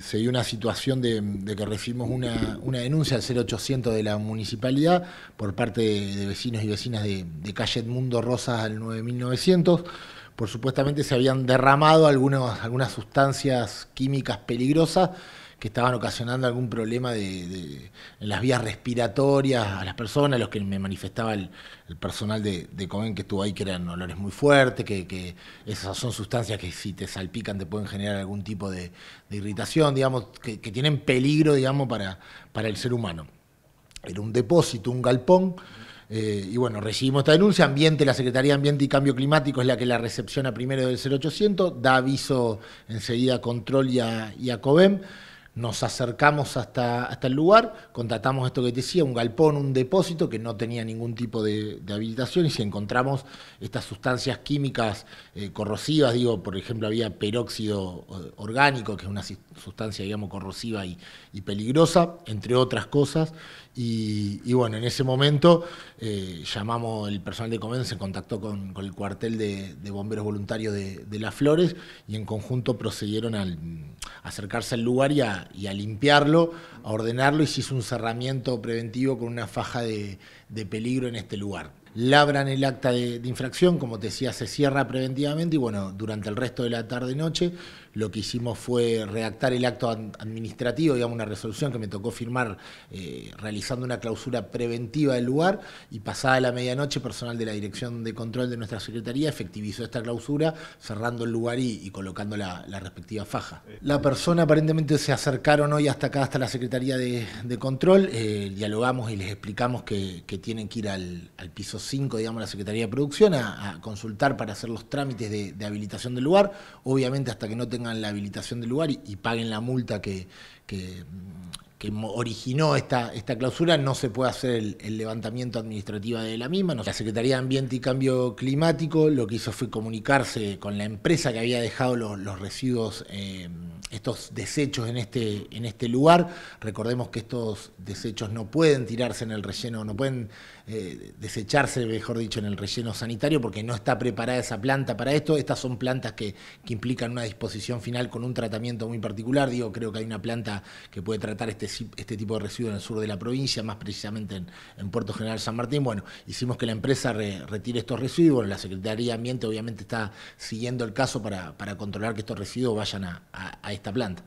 Se dio una situación de, que recibimos una, una, denuncia al 0800 de la municipalidad por parte de, vecinos y vecinas de, calle Mundo Rosas al 9900 por supuestamente se habían derramado algunos, algunas sustancias químicas peligrosas que estaban ocasionando algún problema de, en las vías respiratorias a las personas, los que me manifestaba el, personal de, de, que estuvo ahí, que eran olores muy fuertes, que, esas son sustancias que si te salpican te pueden generar algún tipo de, irritación, digamos, que, tienen peligro, digamos, para, para el ser humano. Era un depósito, un galpón. Eh, y bueno, recibimos esta denuncia. Ambiente, la Secretaría de Ambiente y Cambio Climático es la que la recepciona primero del 0800, da aviso enseguida a Control y a, y nos acercamos hasta, hasta el lugar, contratamos esto que te decía, un galpón, un depósito que no tenía ningún tipo de, habilitación y si encontramos estas sustancias químicas eh, corrosivas, digo, por ejemplo, había peróxido orgánico, que es una sustancia, digamos, corrosiva y, peligrosa, entre otras cosas, y, bueno, en ese momento eh, llamamos, el personal de Comén se contactó con, el cuartel de, bomberos voluntarios de, de, Las Flores y en conjunto procedieron al, acercarse al lugar y a, y a, limpiarlo, a ordenarlo y se hizo un cerramiento preventivo con una faja de peligro en este lugar labran el acta de, infracción, como te decía, se cierra preventivamente y bueno, durante el resto de la tarde-noche lo que hicimos fue redactar el acto administrativo, digamos una resolución que me tocó firmar eh, realizando una clausura preventiva del lugar y pasada la medianoche personal de la Dirección de Control de nuestra Secretaría efectivizó esta clausura cerrando el lugar y, colocando la, respectiva faja. La persona aparentemente se acercaron hoy hasta acá, hasta la Secretaría de, Control, eh, dialogamos y les explicamos que, tienen que ir al, al piso cinco, digamos, la Secretaría de Producción a, consultar para hacer los trámites de, habilitación del lugar. Obviamente hasta que no tengan la habilitación del lugar y, paguen la multa que, que que originó esta, esta clausura, no se puede hacer el, levantamiento administrativo de la misma. La Secretaría de Ambiente y Cambio Climático lo que hizo fue comunicarse con la empresa que había dejado los, residuos, eh, estos desechos en este, en este lugar. Recordemos que estos desechos no pueden tirarse en el relleno, no pueden eh, desecharse, mejor dicho, en el relleno sanitario porque no está preparada esa planta para esto. Estas son plantas que, que implican una disposición final con un tratamiento muy particular. Digo, creo que hay una planta que puede tratar este este tipo de residuos en el sur de la provincia, más precisamente en, Puerto General San Martín. Bueno, hicimos que la empresa retire estos residuos, la Secretaría de Ambiente obviamente está siguiendo el caso para, controlar que estos residuos vayan a esta planta.